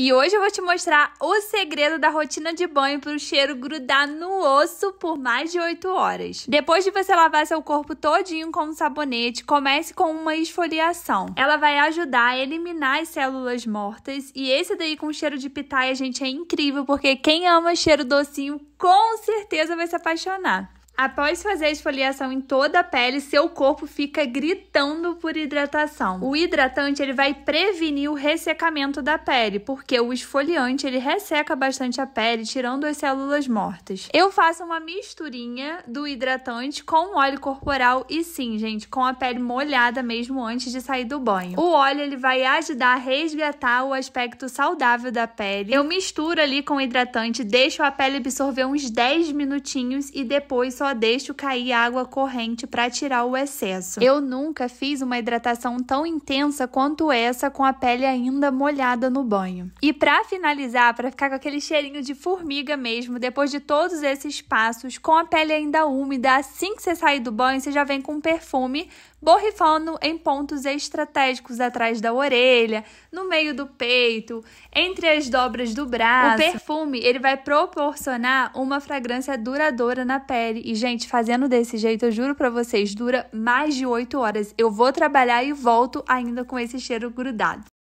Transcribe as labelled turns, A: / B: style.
A: E hoje eu vou te mostrar o segredo da rotina de banho para o cheiro grudar no osso por mais de 8 horas. Depois de você lavar seu corpo todinho com um sabonete, comece com uma esfoliação. Ela vai ajudar a eliminar as células mortas e esse daí com cheiro de pitaia, gente, é incrível porque quem ama cheiro docinho com certeza vai se apaixonar. Após fazer a esfoliação em toda a pele, seu corpo fica gritando por hidratação. O hidratante ele vai prevenir o ressecamento da pele, porque o esfoliante ele resseca bastante a pele, tirando as células mortas. Eu faço uma misturinha do hidratante com óleo corporal e sim, gente, com a pele molhada mesmo antes de sair do banho. O óleo ele vai ajudar a resgatar o aspecto saudável da pele. Eu misturo ali com o hidratante, deixo a pele absorver uns 10 minutinhos e depois só deixo cair água corrente para tirar o excesso. Eu nunca fiz uma hidratação tão intensa quanto essa com a pele ainda molhada no banho. E para finalizar, para ficar com aquele cheirinho de formiga mesmo, depois de todos esses passos, com a pele ainda úmida, assim que você sair do banho, você já vem com perfume borrifando em pontos estratégicos atrás da orelha, no meio do peito, entre as dobras do braço. O perfume, ele vai proporcionar uma fragrância duradoura na pele e gente, fazendo desse jeito, eu juro para vocês, dura mais de 8 horas. Eu vou trabalhar e volto ainda com esse cheiro grudado.